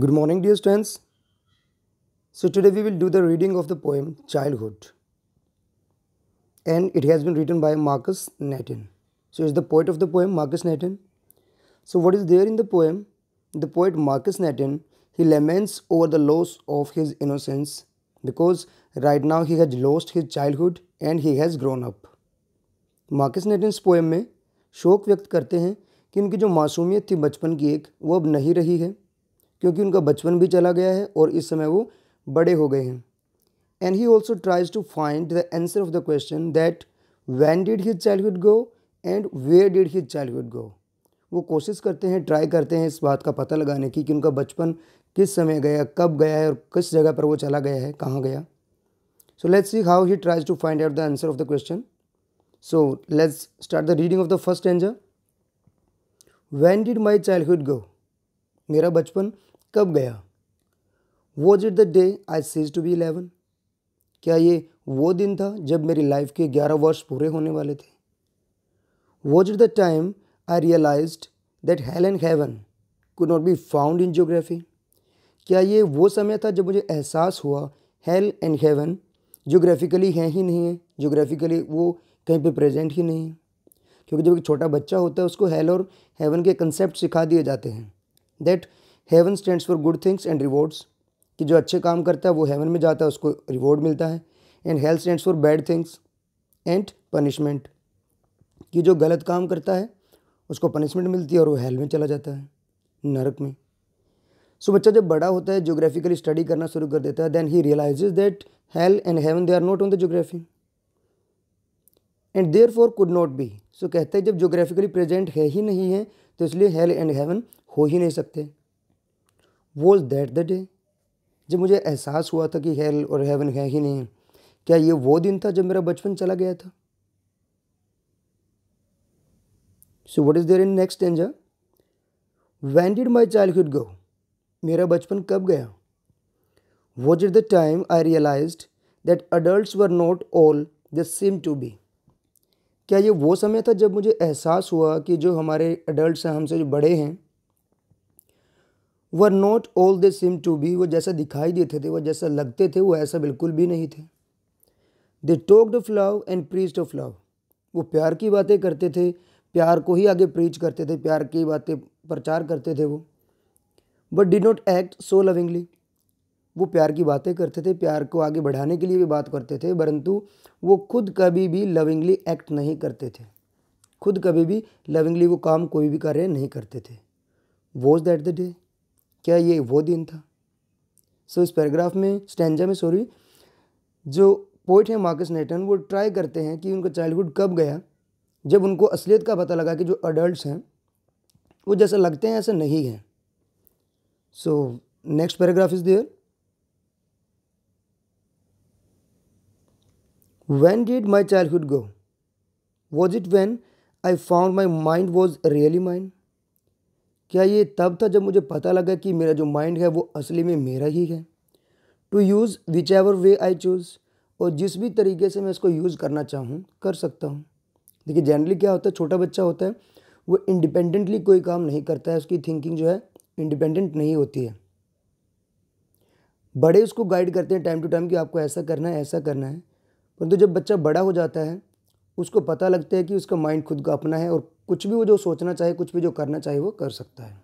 Good morning, dear students. So, today we will do the reading of the poem Childhood. And it has been written by Marcus Nathan. So, is the poet of the poem Marcus Nathan. So, what is there in the poem? The poet Marcus Nathan he laments over the loss of his innocence because right now he has lost his childhood and he has grown up. Markus Natten इस poem में शोक व्यक्त करते हैं कि उनकी जो मासूमियत थी बचपन की एक वो अब नहीं रही है क्योंकि उनका बचपन भी चला गया है और इस समय वो बड़े हो गए हैं and he also tries to find the answer of the question that when did his childhood go and where did his childhood go वो कोशिश करते हैं ट्राई करते हैं इस बात का पता लगाने की कि उनका बचपन किस समय गया कब गया है और किस जगह पर वो चला गया है कहाँ गया so let's see how he tries to find out the answer of the question so let's start the reading of the first एंजर when did my childhood go मेरा बचपन कब गया was it the day I ceased to be eleven क्या ये वो दिन था जब मेरी लाइफ के ग्यारह वर्ष पूरे होने वाले थे was it the time I realize that hell and heaven could not be found in geography क्या ये वो समय था जब मुझे एहसास हुआ हेल एंड हेवन जोग्राफिकली है ही नहीं है जोग्राफिकली वो कहीं पे प्रेजेंट ही नहीं है क्योंकि जब एक छोटा बच्चा होता है उसको हेल और हेवन के कंसेप्ट सिखा दिए जाते हैं that heaven stands for good things and rewards कि जो अच्छे काम करता है वो हेवन में जाता है उसको रिवॉर्ड मिलता है and health stands for bad things and punishment कि जो गलत काम करता है उसको पनिशमेंट मिलती है और वो हेल में चला जाता है नरक में सो so, बच्चा जब बड़ा होता है जोग्राफिकली स्टडी करना शुरू कर देता है then he realize that hell and heaven they are not on the geography and therefore could not be so कहते हैं जब जोग्राफिकली प्रेजेंट है ही नहीं है तो इसलिए हेल एंड हेवन हो ही नहीं सकते वॉज दैट द डे जब मुझे एहसास हुआ था कि हेल और हेवन है ही नहीं क्या ये वो दिन था जब मेरा बचपन चला गया था so what is there in next stanza when did my childhood go मेरा बचपन कब गया was it the time I realize that adult were not all the same to be क्या ये वो समय था जब मुझे एहसास हुआ कि जो हमारे अडल्ट हमसे जो बड़े हैं were not all the same to be वो जैसा दिखाई देते थे वो जैसा लगते थे वो ऐसा बिल्कुल भी नहीं थे they talked of love and priest of love वो प्यार की बातें करते थे प्यार को ही आगे प्रीच करते थे प्यार की बातें प्रचार करते थे वो but did not act so lovingly वो प्यार की बातें करते थे प्यार को आगे बढ़ाने के लिए भी बात करते थे परंतु वो खुद कभी भी लविंगली एक्ट नहीं करते थे खुद कभी भी लविंगली वो काम कोई भी कार्य नहीं करते थे वॉज दैट द डे क्या ये वो दिन था सो so, इस पैराग्राफ में स्टैंजा में सॉरी जो पोइट हैं मार्कस नेटन वो ट्राई करते हैं कि उनका चाइल्डहुड कब गया जब उनको असलियत का पता लगा कि जो अडल्ट हैं वो जैसा लगते हैं ऐसा नहीं हैं so next paragraph is there when did my childhood go was it when I found my mind was really mind क्या ये तब था जब मुझे पता लगा कि मेरा जो माइंड है वो असली में मेरा ही है to use whichever way I choose और जिस भी तरीके से मैं इसको यूज़ करना चाहूँ कर सकता हूँ देखिए जनरली क्या होता है छोटा बच्चा होता है वो इंडिपेंडेंटली कोई काम नहीं करता है उसकी थिंकिंग जो है इंडिपेंडेंट नहीं होती है बड़े उसको गाइड करते हैं टाइम टू टाइम कि आपको ऐसा करना है ऐसा करना है परंतु तो जब बच्चा बड़ा हो जाता है उसको पता लगता है कि उसका माइंड खुद का अपना है और कुछ भी वो जो सोचना चाहे कुछ भी जो करना चाहे वो कर सकता है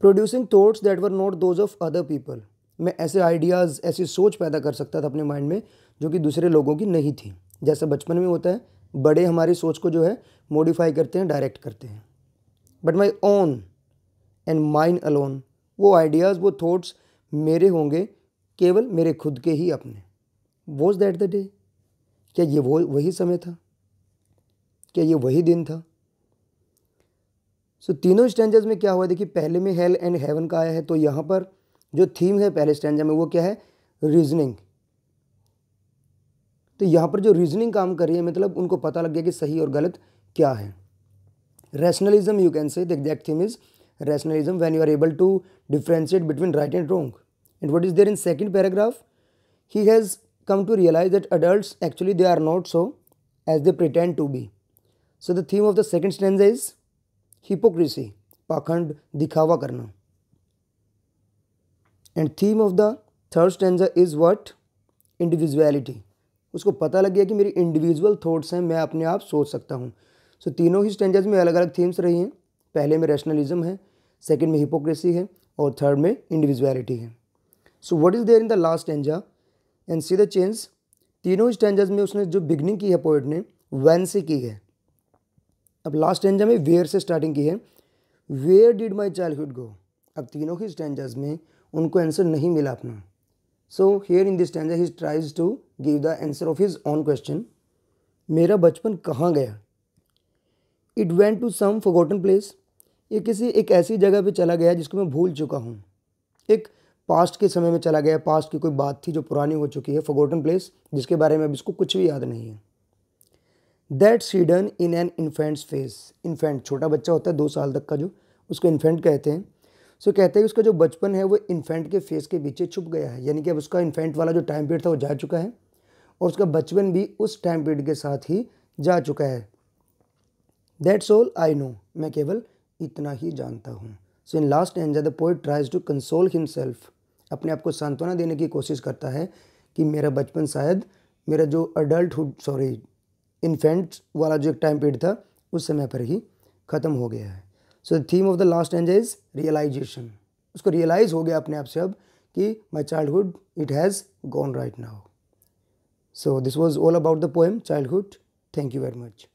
producing thoughts that were not those of other people मैं ऐसे आइडियाज़ ऐसी सोच पैदा कर सकता था अपने माइंड में जो कि दूसरे लोगों की नहीं थी जैसे बचपन में होता है बड़े हमारी सोच को जो है मॉडिफाई करते हैं डायरेक्ट करते हैं but my own and mind alone वो आइडियाज़ वो थॉट्स मेरे होंगे केवल मेरे खुद के ही अपने वॉज दैट द डे क्या ये वो वही समय था क्या ये वही दिन था सो so, तीनों स्टैंडर्स में क्या हुआ देखिए पहले में हेल एंड हेवन का आया है तो यहाँ पर जो थीम है पहले स्टैंड में वो क्या है रीजनिंग तो यहाँ पर जो रीजनिंग काम कर रही है मतलब उनको पता लग गया कि सही और गलत क्या है rationalism you can say the exact theme is rationalism when you are able to differentiate between right and wrong and what is there in second paragraph he has come to realize that adult actually they are not so as they pretend to be so the theme of the second stanza is hypocrisy पाखंड दिखावा करना and theme of the third stanza is what individuality उसको पता लग गया कि मेरी individual thoughts हैं मैं अपने आप सोच सकता हूँ सो so, तीनों ही स्टेंजेस में अलग अलग थीम्स रही हैं पहले में रैशनलिज्म है सेकेंड में हिपोक्रेसी है और थर्ड में इंडिविजुअलिटी है so what is there in the last stanza and see the change तीनों ही स्टेंजेस में उसने जो बिगनिंग की है पोइट ने वैन से की है अब लास्ट स्टेंजा में वेयर से स्टार्टिंग की है where did my childhood go अब तीनों ही स्टेंजाज में उनको आंसर नहीं मिला अपना so here in this stanza he tries to give the answer of his own question मेरा बचपन कहाँ गया it went to some forgotten place ये किसी एक ऐसी जगह पे चला गया जिसको मैं भूल चुका हूँ एक पास्ट के समय में चला गया पास्ट की कोई बात थी जो पुरानी हो चुकी है फोगोटन प्लेस जिसके बारे में अब इसको कुछ भी याद नहीं है that hidden in an infant's face infant छोटा बच्चा होता है दो साल तक का जो उसको इन्फेंट कहते हैं सो so, कहते हैं कि उसका जो बचपन है वो इन्फेंट के फेस के पीछे छुप गया है यानी कि अब उसका इन्फेंट वाला जो टाइम पीरियड था वो जा चुका है और उसका बचपन भी उस टाइम पीरियड के साथ ही जा चुका है दैट्स ऑल आई नो मैं केवल इतना ही जानता हूँ so in last stanza the poet tries to console himself अपने आप को सांत्वना देने की कोशिश करता है कि मेरा बचपन शायद मेरा जो अडल्टुड सॉरी इन्फेंट्स वाला जो एक टाइम पीरियड था उस समय पर ही ख़त्म हो गया है so the theme of the last stanza is realization उसको रियलाइज़ हो गया अपने आप से अब कि my childhood it has gone right now so this was all about the poem childhood thank you very much